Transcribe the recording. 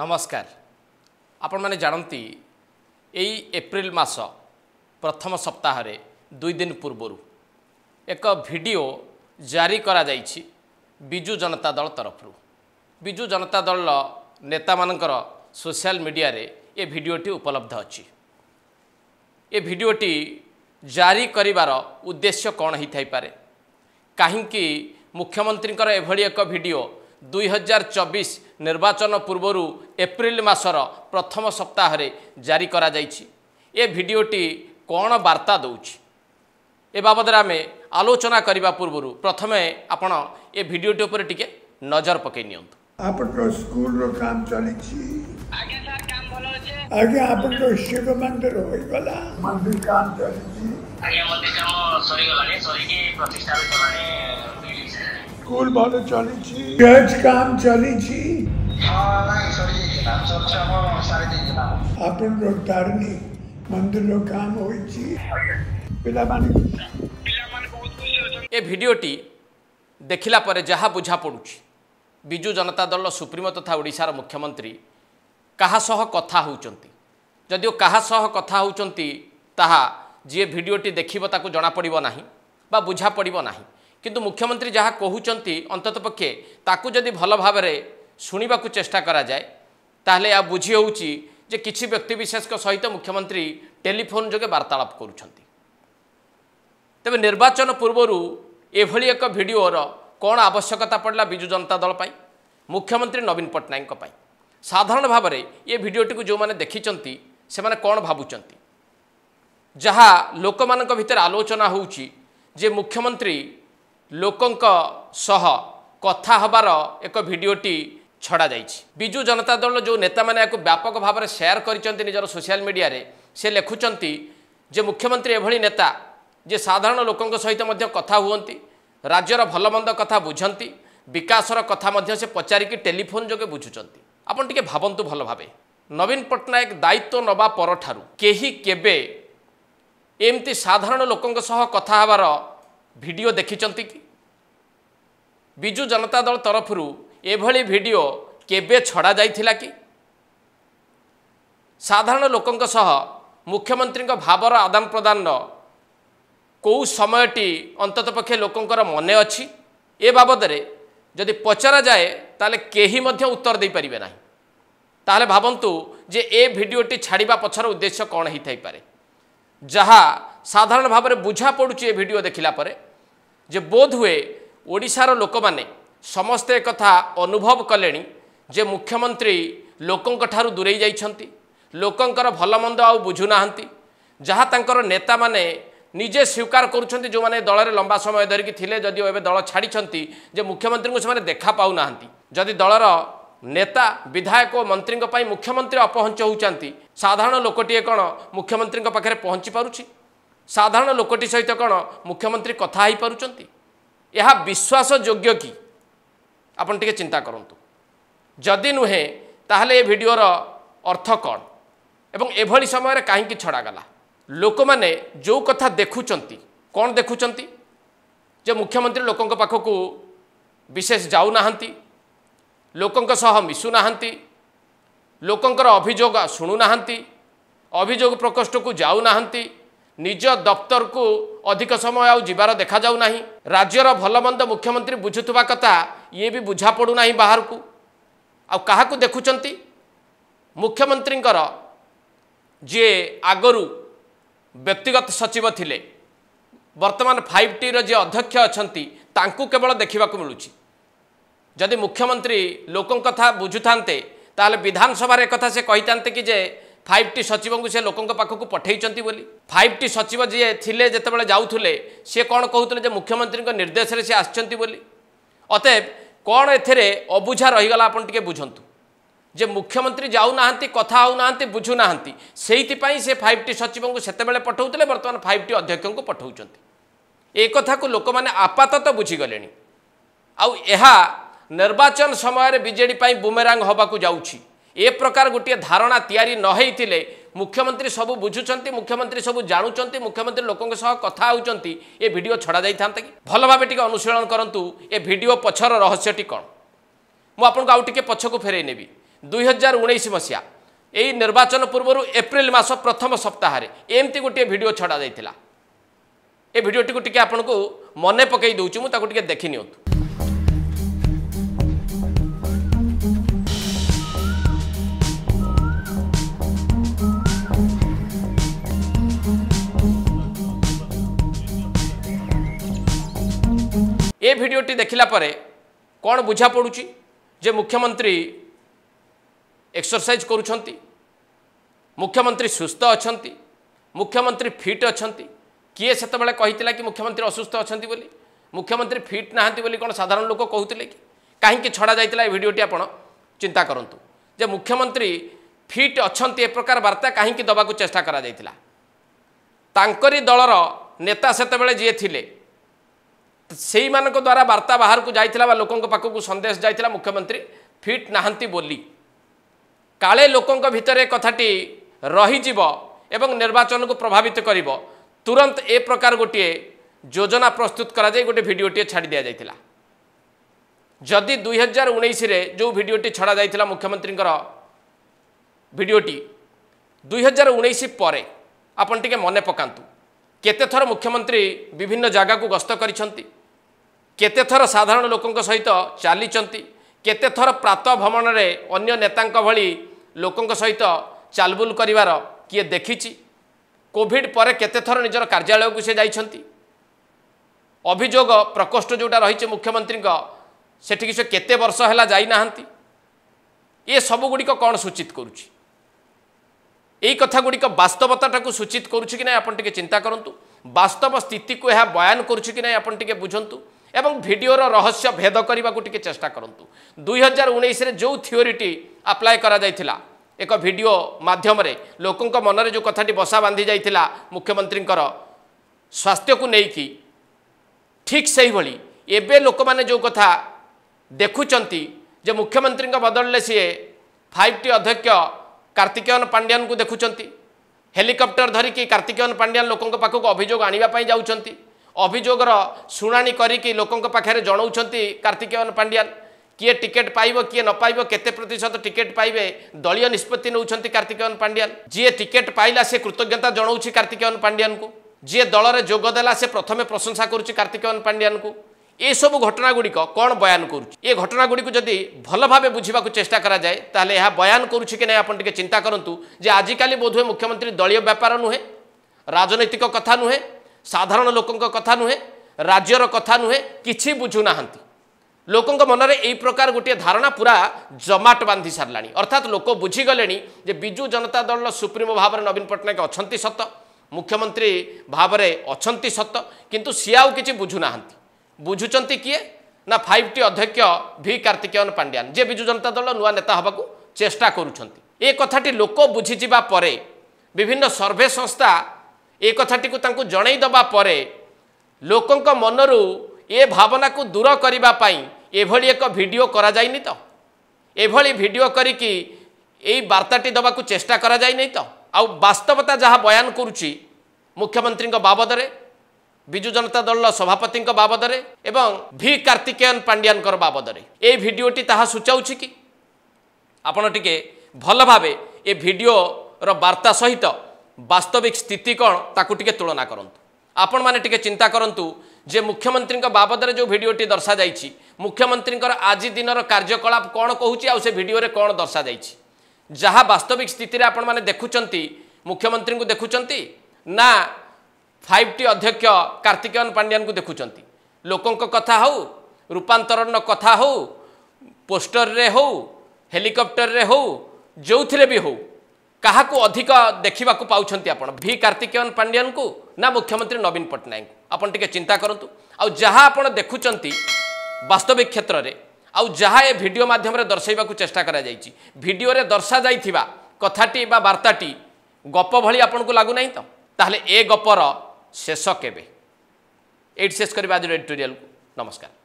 ନମସ୍କାର ଆପଣମାନେ ଜାଣନ୍ତି ଏଇ ଏପ୍ରିଲ ମାସ ପ୍ରଥମ ସପ୍ତାହରେ ଦୁଇ ଦିନ ପୂର୍ବରୁ ଏକ ଭିଡ଼ିଓ ଜାରି କରାଯାଇଛି ବିଜୁ ଜନତା ଦଳ ତରଫରୁ ବିଜୁ ଜନତା ଦଳ ନେତାମାନଙ୍କର ସୋସିଆଲ ମିଡ଼ିଆରେ ଏ ଭିଡ଼ିଓଟି ଉପଲବ୍ଧ ଅଛି ଏ ଭିଡ଼ିଓଟି ଜାରି କରିବାର ଉଦ୍ଦେଶ୍ୟ କ'ଣ ହୋଇଥାଇପାରେ କାହିଁକି ମୁଖ୍ୟମନ୍ତ୍ରୀଙ୍କର ଏଭଳି ଏକ ଭିଡ଼ିଓ 2024 ନିର୍ବାଚନ ପୂର୍ବରୁ ଏପ୍ରିଲ ମାସର ପ୍ରଥମ ସପ୍ତାହରେ ଜାରି କରାଯାଇଛି ଏ ଭିଡ଼ିଓଟି କ'ଣ ବାର୍ତ୍ତା ଦେଉଛି ଏ ବାବଦରେ ଆମେ ଆଲୋଚନା କରିବା ପୂର୍ବରୁ ପ୍ରଥମେ ଆପଣ ଏ ଭିଡ଼ିଓଟି ଉପରେ ଟିକେ ନଜର ପକାଇ ନିଅନ୍ତୁ સ્કૂલ માનો ચાલી છી ગેજ કામ ચાલી છી આપણો તારની મંદિરનો કામ હોય છે ପିଲାମାନେ ଏ ଭିଡ଼ିଓଟି ଦେଖିଲା ପରେ ଯାହା ବୁଝା ପଡ଼ୁଛି ବିଜୁ ଜନତା ଦଳ ସୁପ୍ରିମୋ ତଥା ଓଡ଼ିଶାର ମୁଖ୍ୟମନ୍ତ୍ରୀ କାହା ସହ କଥା ହେଉଛନ୍ତି ଯଦିଓ କାହା ସହ କଥା ହେଉଛନ୍ତି ତାହା ଯିଏ ଭିଡ଼ିଓଟି ଦେଖିବ ତାକୁ ଜଣାପଡ଼ିବ ନାହିଁ ବା ବୁଝା ପଡ଼ିବ ନାହିଁ কিন্তু মুখ্যমন্ত্রী যা কুমার পক্ষে তাকে যদি ভাল ভাবে শুণবা চেষ্টা করা যায় তাহলে আ বুঝি হচ্ছে যে কিছু ব্যক্তিবিশেষ সহিত মুখ্যমন্ত্রী টেলিফোন যোগে বার্তালাপ করছেন তবে নির্বাচন পূর্বরু এভাবে এক ভিডিওর কোণ আবশ্যকতা পড়া বিজু জনতা দল পাই মুখ্যমন্ত্রী নবীন পট্টনাক সাধারণ ভাবে এ ভিডিওটি যে দেখিছেন সে কোণ ভাবুচার যা লোক ভিতরে আলোচনা হচ্ছে যে মুখ্যমন্ত্রী ଲୋକଙ୍କ ସହ କଥା ହେବାର ଏକ ଭିଡ଼ିଓଟି ଛଡ଼ା ଯାଇଛି ବିଜୁ ଜନତା ଦଳ ଯେଉଁ ନେତାମାନେ ଏହାକୁ ବ୍ୟାପକ ଭାବରେ ସେୟାର କରିଛନ୍ତି ନିଜର ସୋସିଆଲ ମିଡ଼ିଆରେ ସେ ଲେଖୁଛନ୍ତି ଯେ ମୁଖ୍ୟମନ୍ତ୍ରୀ ଏଭଳି ନେତା ଯେ ସାଧାରଣ ଲୋକଙ୍କ ସହିତ ମଧ୍ୟ କଥା ହୁଅନ୍ତି ରାଜ୍ୟର ଭଲମନ୍ଦ କଥା ବୁଝନ୍ତି ବିକାଶର କଥା ମଧ୍ୟ ସେ ପଚାରିକି ଟେଲିଫୋନ୍ ଯୋଗେ ବୁଝୁଛନ୍ତି ଆପଣ ଟିକିଏ ଭାବନ୍ତୁ ଭଲ ଭାବେ ନବୀନ ପଟ୍ଟନାୟକ ଦାୟିତ୍ୱ ନେବା ପରଠାରୁ କେହି କେବେ ଏମିତି ସାଧାରଣ ଲୋକଙ୍କ ସହ କଥା ହେବାର ଭିଡ଼ିଓ ଦେଖିଛନ୍ତି କି ବିଜୁ ଜନତା ଦଳ ତରଫରୁ ଏଭଳି ଭିଡ଼ିଓ କେବେ ଛଡ଼ାଯାଇଥିଲା କି ସାଧାରଣ ଲୋକଙ୍କ ସହ ମୁଖ୍ୟମନ୍ତ୍ରୀଙ୍କ ଭାବର ଆଦାନ ପ୍ରଦାନର କେଉଁ ସମୟଟି ଅନ୍ତତଃ ପକ୍ଷେ ଲୋକଙ୍କର ମନେ ଅଛି ଏ ବାବଦରେ ଯଦି ପଚରାଯାଏ ତାହେଲେ କେହି ମଧ୍ୟ ଉତ୍ତର ଦେଇପାରିବେ ନାହିଁ ତାହେଲେ ଭାବନ୍ତୁ ଯେ ଏ ଭିଡ଼ିଓଟି ଛାଡ଼ିବା ପଛର ଉଦ୍ଦେଶ୍ୟ କ'ଣ ହୋଇଥାଇପାରେ ଯାହା ସାଧାରଣ ଭାବରେ ବୁଝା ପଡ଼ୁଛି ଏ ଭିଡ଼ିଓ ଦେଖିଲା ପରେ ଯେ ବୋଧ ହୁଏ ଓଡ଼ିଶାର ଲୋକମାନେ ସମସ୍ତେ ଏକଥା ଅନୁଭବ କଲେଣି ଯେ ମୁଖ୍ୟମନ୍ତ୍ରୀ ଲୋକଙ୍କ ଠାରୁ ଦୂରେଇ ଯାଇଛନ୍ତି ଲୋକଙ୍କର ଭଲ ମନ୍ଦ ଆଉ ବୁଝୁନାହାନ୍ତି ଯାହା ତାଙ୍କର ନେତାମାନେ ନିଜେ ସ୍ୱୀକାର କରୁଛନ୍ତି ଯେଉଁମାନେ ଦଳରେ ଲମ୍ବା ସମୟ ଧରିକି ଥିଲେ ଯଦିଓ ଏବେ ଦଳ ଛାଡ଼ିଛନ୍ତି ଯେ ମୁଖ୍ୟମନ୍ତ୍ରୀଙ୍କୁ ସେମାନେ ଦେଖା ପାଉନାହାନ୍ତି ଯଦି ଦଳର ନେତା ବିଧାୟକ ଓ ମନ୍ତ୍ରୀଙ୍କ ପାଇଁ ମୁଖ୍ୟମନ୍ତ୍ରୀ ଅପହଞ୍ଚ ହେଉଛନ୍ତି ସାଧାରଣ ଲୋକଟିଏ କ'ଣ ମୁଖ୍ୟମନ୍ତ୍ରୀଙ୍କ ପାଖରେ ପହଞ୍ଚି ପାରୁଛି ସାଧାରଣ ଲୋକଟି ସହିତ କ'ଣ ମୁଖ୍ୟମନ୍ତ୍ରୀ କଥା ହୋଇପାରୁଛନ୍ତି ଏହା ବିଶ୍ୱାସଯୋଗ୍ୟ କି ଆପଣ ଟିକେ ଚିନ୍ତା କରନ୍ତୁ ଯଦି ନୁହେଁ ତାହେଲେ ଏ ଭିଡ଼ିଓର ଅର୍ଥ କ'ଣ ଏବଂ ଏଭଳି ସମୟରେ କାହିଁକି ଛଡ଼ାଗଲା ଲୋକମାନେ ଯେଉଁ କଥା ଦେଖୁଛନ୍ତି କ'ଣ ଦେଖୁଛନ୍ତି ଯେ ମୁଖ୍ୟମନ୍ତ୍ରୀ ଲୋକଙ୍କ ପାଖକୁ ବିଶେଷ ଯାଉନାହାନ୍ତି ଲୋକଙ୍କ ସହ ମିଶୁନାହାନ୍ତି ଲୋକଙ୍କର ଅଭିଯୋଗ ଶୁଣୁନାହାନ୍ତି ଅଭିଯୋଗ ପ୍ରକୋଷ୍ଠକୁ ଯାଉନାହାନ୍ତି ନିଜ ଦପ୍ତରକୁ ଅଧିକ ସମୟ ଆଉ ଯିବାର ଦେଖାଯାଉନାହିଁ ରାଜ୍ୟର ଭଲମନ୍ଦ ମୁଖ୍ୟମନ୍ତ୍ରୀ ବୁଝୁଥିବା କଥା ଇଏ ବି ବୁଝାପଡ଼ୁନାହିଁ ବାହାରକୁ ଆଉ କାହାକୁ ଦେଖୁଛନ୍ତି ମୁଖ୍ୟମନ୍ତ୍ରୀଙ୍କର ଯିଏ ଆଗରୁ ବ୍ୟକ୍ତିଗତ ସଚିବ ଥିଲେ ବର୍ତ୍ତମାନ ଫାଇଭ୍ ଟିର ଯିଏ ଅଧ୍ୟକ୍ଷ ଅଛନ୍ତି ତାଙ୍କୁ କେବଳ ଦେଖିବାକୁ ମିଳୁଛି ଯଦି ମୁଖ୍ୟମନ୍ତ୍ରୀ ଲୋକଙ୍କ କଥା ବୁଝୁଥାନ୍ତେ ତାହେଲେ ବିଧାନସଭାରେ ଏକଥା ସେ କହିଥାନ୍ତେ କି ଯେ ফাইভ টি সচিবঙ্কু সে লোকঙ্ পাখকু পঠাইছেন বলে ফাইভ টি সচিব যিয়ে লে যেতবে যাওলে সি কণ কুলে যে মুখ্যমন্ত্রী নির্দেশে সে আসছেন বলে অতএব কণ এতে অবুঝা রহিগলা আপনার টিকি বুঝতু যে মুখ্যমন্ত্রী যাও না কথা হো না বুঝু না সেইপাই সে ফাইভ টি সচিবঙ্কু সেতবে পঠাউলে বর্তমান ফাইভ টি অধ্যক্ষঙ্কু পঠাউছেন এ কথা লোক মানে আপাতত বুঝিগলে আউ নির্বাচন সময়ের বিজেডি বুমেরাং হওয়া যাচ্ছি ଏ ପ୍ରକାର ଗୋଟିଏ ଧାରଣା ତିଆରି ନ ହେଇଥିଲେ ମୁଖ୍ୟମନ୍ତ୍ରୀ ସବୁ ବୁଝୁଛନ୍ତି ମୁଖ୍ୟମନ୍ତ୍ରୀ ସବୁ ଜାଣୁଛନ୍ତି ମୁଖ୍ୟମନ୍ତ୍ରୀ ଲୋକଙ୍କ ସହ କଥା ହେଉଛନ୍ତି ଏ ଭିଡ଼ିଓ ଛଡ଼ାଯାଇଥାନ୍ତେ କି ଭଲ ଭାବେ ଟିକେ ଅନୁଶୀଳନ କରନ୍ତୁ ଏ ଭିଡ଼ିଓ ପଛର ରହସ୍ୟଟି କ'ଣ ମୁଁ ଆପଣଙ୍କୁ ଆଉ ଟିକେ ପଛକୁ ଫେରାଇ ନେବି ଦୁଇହଜାର ଉଣେଇଶ ମସିହା ଏଇ ନିର୍ବାଚନ ପୂର୍ବରୁ ଏପ୍ରିଲ ମାସ ପ୍ରଥମ ସପ୍ତାହରେ ଏମିତି ଗୋଟିଏ ଭିଡ଼ିଓ ଛଡ଼ାଯାଇଥିଲା ଏ ଭିଡ଼ିଓଟିକୁ ଟିକେ ଆପଣଙ୍କୁ ମନେ ପକାଇ ଦେଉଛି ମୁଁ ତାକୁ ଟିକେ ଦେଖିନିଅନ୍ତୁ ଭିଡ଼ିଓଟି ଦେଖିଲା ପରେ କ'ଣ ବୁଝା ପଡ଼ୁଛି ଯେ ମୁଖ୍ୟମନ୍ତ୍ରୀ ଏକ୍ସରସାଇଜ୍ କରୁଛନ୍ତି ମୁଖ୍ୟମନ୍ତ୍ରୀ ସୁସ୍ଥ ଅଛନ୍ତି ମୁଖ୍ୟମନ୍ତ୍ରୀ ଫିଟ୍ ଅଛନ୍ତି କିଏ ସେତେବେଳେ କହିଥିଲା କି ମୁଖ୍ୟମନ୍ତ୍ରୀ ଅସୁସ୍ଥ ଅଛନ୍ତି ବୋଲି ମୁଖ୍ୟମନ୍ତ୍ରୀ ଫିଟ୍ ନାହାନ୍ତି ବୋଲି କ'ଣ ସାଧାରଣ ଲୋକ କହୁଥିଲେ କି କାହିଁକି ଛଡ଼ାଯାଇଥିଲା ଏ ଭିଡ଼ିଓଟି ଆପଣ ଚିନ୍ତା କରନ୍ତୁ ଯେ ମୁଖ୍ୟମନ୍ତ୍ରୀ ଫିଟ୍ ଅଛନ୍ତି ଏ ପ୍ରକାର ବାର୍ତ୍ତା କାହିଁକି ଦେବାକୁ ଚେଷ୍ଟା କରାଯାଇଥିଲା ତାଙ୍କରି ଦଳର ନେତା ସେତେବେଳେ ଯିଏ ଥିଲେ ସେଇମାନଙ୍କ ଦ୍ୱାରା ବାର୍ତ୍ତା ବାହାରକୁ ଯାଇଥିଲା ବା ଲୋକଙ୍କ ପାଖକୁ ସନ୍ଦେଶ ଯାଇଥିଲା ମୁଖ୍ୟମନ୍ତ୍ରୀ ଫିଟ୍ ନାହାନ୍ତି ବୋଲି କାଳେ ଲୋକଙ୍କ ଭିତରେ କଥାଟି ରହିଯିବ ଏବଂ ନିର୍ବାଚନକୁ ପ୍ରଭାବିତ କରିବ ତୁରନ୍ତ ଏ ପ୍ରକାର ଗୋଟିଏ ଯୋଜନା ପ୍ରସ୍ତୁତ କରାଯାଇ ଗୋଟିଏ ଭିଡ଼ିଓଟିଏ ଛାଡ଼ି ଦିଆଯାଇଥିଲା ଯଦି ଦୁଇ ହଜାର ଉଣେଇଶରେ ଯେଉଁ ଭିଡ଼ିଓଟି ଛଡ଼ାଯାଇଥିଲା ମୁଖ୍ୟମନ୍ତ୍ରୀଙ୍କର ଭିଡ଼ିଓଟି ଦୁଇ ହଜାର ଉଣେଇଶ ପରେ ଆପଣ ଟିକେ ମନେ ପକାନ୍ତୁ କେତେଥର ମୁଖ୍ୟମନ୍ତ୍ରୀ ବିଭିନ୍ନ ଜାଗାକୁ ଗସ୍ତ କରିଛନ୍ତି କେତେ ଥର ସାଧାରଣ ଲୋକଙ୍କ ସହିତ ଚାଲିଛନ୍ତି କେତେ ଥର ପ୍ରାତଃ ଭ୍ରମଣରେ ଅନ୍ୟ ନେତାଙ୍କ ଭଳି ଲୋକଙ୍କ ସହିତ ଚାଲବୁଲ କରିବାର କିଏ ଦେଖିଛି କୋଭିଡ଼ ପରେ କେତେଥର ନିଜର କାର୍ଯ୍ୟାଳୟକୁ ସେ ଯାଇଛନ୍ତି ଅଭିଯୋଗ ପ୍ରକୋଷ୍ଠ ଯେଉଁଟା ରହିଛି ମୁଖ୍ୟମନ୍ତ୍ରୀଙ୍କ ସେଠିକି ସେ କେତେ ବର୍ଷ ହେଲା ଯାଇନାହାନ୍ତି ଏ ସବୁଗୁଡ଼ିକ କ'ଣ ସୂଚିତ କରୁଛି ଏଇ କଥାଗୁଡ଼ିକ ବାସ୍ତବତାଟାକୁ ସୂଚିତ କରୁଛି କି ନାହିଁ ଆପଣ ଟିକିଏ ଚିନ୍ତା କରନ୍ତୁ ବାସ୍ତବ ସ୍ଥିତିକୁ ଏହା ବୟାନ କରୁଛି କି ନାହିଁ ଆପଣ ଟିକିଏ ବୁଝନ୍ତୁ এবং ভিডিওর রহস্য ভেদ করা টিকি চেষ্টা করতু দুই হাজার উনিশে যে থিওরিটি আপ্লায় করা যাই এক ভিডিও মাধ্যমে লোক মনে যে কথাটি বসা বাঁধি যাই মুখ্যমন্ত্রী স্বাস্থ্যকু নেই ঠিক সেইভাবে এবে লোক মানে যে কথা দেখুম যে মুখ্যমন্ত্রী বদলে সি ফাইভ টি অধ্যক্ষ কার্তিকেয়ন পাণ্ডিয়ান দেখুম হেলিকপ্টর ধরিকি কার্তিকেয়ন পাণ্ডিয়ান লোক পাখক অভিযোগ আনবা যাচ্ছেন ଅଭିଯୋଗର ଶୁଣାଣି କରିକି ଲୋକଙ୍କ ପାଖରେ ଜଣାଉଛନ୍ତି କାର୍ତ୍ତିକେୟନ ପାଣ୍ଡିଆନ କିଏ ଟିକେଟ୍ ପାଇବ କିଏ ନ ପାଇବ କେତେ ପ୍ରତିଶତ ଟିକେଟ୍ ପାଇବେ ଦଳୀୟ ନିଷ୍ପତ୍ତି ନେଉଛନ୍ତି କାର୍ତ୍ତିକେୟନ ପାଣ୍ଡିଆନ ଯିଏ ଟିକେଟ୍ ପାଇଲା ସେ କୃତଜ୍ଞତା ଜଣାଉଛି କାର୍ତ୍ତିକେୟନ ପାଣ୍ଡିଆନକୁ ଯିଏ ଦଳରେ ଯୋଗ ଦେଲା ସେ ପ୍ରଥମେ ପ୍ରଶଂସା କରୁଛି କାର୍ତ୍ତିକେୟନ ପାଣ୍ଡିଆନକୁ ଏସବୁ ଘଟଣାଗୁଡ଼ିକ କ'ଣ ବୟାନ କରୁଛି ଏ ଘଟଣାଗୁଡ଼ିକୁ ଯଦି ଭଲ ଭାବେ ବୁଝିବାକୁ ଚେଷ୍ଟା କରାଯାଏ ତାହେଲେ ଏହା ବୟାନ କରୁଛି କି ନାହିଁ ଆପଣ ଟିକେ ଚିନ୍ତା କରନ୍ତୁ ଯେ ଆଜିକାଲି ବୋଧହୁଏ ମୁଖ୍ୟମନ୍ତ୍ରୀ ଦଳୀୟ ବ୍ୟାପାର ନୁହେଁ ରାଜନୈତିକ କଥା ନୁହେଁ ସାଧାରଣ ଲୋକଙ୍କ କଥା ନୁହେଁ ରାଜ୍ୟର କଥା ନୁହେଁ କିଛି ବୁଝୁନାହାନ୍ତି ଲୋକଙ୍କ ମନରେ ଏଇ ପ୍ରକାର ଗୋଟିଏ ଧାରଣା ପୁରା ଜମାଟ ବାନ୍ଧି ସାରିଲାଣି ଅର୍ଥାତ୍ ଲୋକ ବୁଝିଗଲେଣି ଯେ ବିଜୁ ଜନତା ଦଳର ସୁପ୍ରିମୋ ଭାବରେ ନବୀନ ପଟ୍ଟନାୟକ ଅଛନ୍ତି ସତ ମୁଖ୍ୟମନ୍ତ୍ରୀ ଭାବରେ ଅଛନ୍ତି ସତ କିନ୍ତୁ ସିଏ ଆଉ କିଛି ବୁଝୁନାହାନ୍ତି ବୁଝୁଛନ୍ତି କିଏ ନା ଫାଇଭ୍ ଟି ଅଧ୍ୟକ୍ଷ ଭି କାର୍ତ୍ତିକେୟନ ପାଣ୍ଡିଆନ ଯିଏ ବିଜୁ ଜନତା ଦଳ ନୂଆ ନେତା ହେବାକୁ ଚେଷ୍ଟା କରୁଛନ୍ତି ଏ କଥାଟି ଲୋକ ବୁଝିଯିବା ପରେ ବିଭିନ୍ନ ସର୍ଭେ ସଂସ୍ଥା ଏ କଥାଟିକୁ ତାଙ୍କୁ ଜଣାଇ ଦେବା ପରେ ଲୋକଙ୍କ ମନରୁ ଏ ଭାବନାକୁ ଦୂର କରିବା ପାଇଁ ଏଭଳି ଏକ ଭିଡ଼ିଓ କରାଯାଇନି ତ ଏଭଳି ଭିଡ଼ିଓ କରିକି ଏଇ ବାର୍ତ୍ତାଟି ଦେବାକୁ ଚେଷ୍ଟା କରାଯାଇନି ତ ଆଉ ବାସ୍ତବତା ଯାହା ବୟାନ କରୁଛି ମୁଖ୍ୟମନ୍ତ୍ରୀଙ୍କ ବାବଦରେ ବିଜୁ ଜନତା ଦଳର ସଭାପତିଙ୍କ ବାବଦରେ ଏବଂ ଭି କାର୍ତ୍ତିକେୟନ ପାଣ୍ଡିଆନଙ୍କର ବାବଦରେ ଏଇ ଭିଡ଼ିଓଟି ତାହା ସୂଚାଉଛି କି ଆପଣ ଟିକେ ଭଲ ଭାବେ ଏ ଭିଡ଼ିଓର ବାର୍ତ୍ତା ସହିତ ବାସ୍ତବିକ ସ୍ଥିତି କ'ଣ ତାକୁ ଟିକେ ତୁଳନା କରନ୍ତୁ ଆପଣମାନେ ଟିକେ ଚିନ୍ତା କରନ୍ତୁ ଯେ ମୁଖ୍ୟମନ୍ତ୍ରୀଙ୍କ ବାବଦରେ ଯେଉଁ ଭିଡ଼ିଓଟି ଦର୍ଶାଯାଇଛି ମୁଖ୍ୟମନ୍ତ୍ରୀଙ୍କର ଆଜି ଦିନର କାର୍ଯ୍ୟକଳାପ କ'ଣ କହୁଛି ଆଉ ସେ ଭିଡ଼ିଓରେ କ'ଣ ଦର୍ଶାଯାଇଛି ଯାହା ବାସ୍ତବିକ ସ୍ଥିତିରେ ଆପଣମାନେ ଦେଖୁଛନ୍ତି ମୁଖ୍ୟମନ୍ତ୍ରୀଙ୍କୁ ଦେଖୁଛନ୍ତି ନା ଫାଇଭ୍ ଟି ଅଧ୍ୟକ୍ଷ କାର୍ତ୍ତିକେୟନ ପାଣ୍ଡିଆନଙ୍କୁ ଦେଖୁଛନ୍ତି ଲୋକଙ୍କ କଥା ହଉ ରୂପାନ୍ତରଣର କଥା ହଉ ପୋଷ୍ଟରରେ ହଉ ହେଲିକପ୍ଟରରେ ହଉ ଯେଉଁଥିରେ ବି ହଉ କାହାକୁ ଅଧିକ ଦେଖିବାକୁ ପାଉଛନ୍ତି ଆପଣ ଭି କାର୍ତ୍ତିକେୟନ ପାଣ୍ଡିଆନଙ୍କୁ ନା ମୁଖ୍ୟମନ୍ତ୍ରୀ ନବୀନ ପଟ୍ଟନାୟକ ଆପଣ ଟିକେ ଚିନ୍ତା କରନ୍ତୁ ଆଉ ଯାହା ଆପଣ ଦେଖୁଛନ୍ତି ବାସ୍ତବିକ କ୍ଷେତ୍ରରେ ଆଉ ଯାହା ଏ ଭିଡ଼ିଓ ମାଧ୍ୟମରେ ଦର୍ଶାଇବାକୁ ଚେଷ୍ଟା କରାଯାଇଛି ଭିଡ଼ିଓରେ ଦର୍ଶାଯାଇଥିବା କଥାଟି ବା ବାର୍ତ୍ତାଟି ଗପ ଭଳି ଆପଣଙ୍କୁ ଲାଗୁନାହିଁ ତ ତାହେଲେ ଏ ଗପର ଶେଷ କେବେ ଏଇଠି ଶେଷ କରିବା ଆଜିର ଏଡ଼ିଟୋରିଆଲକୁ ନମସ୍କାର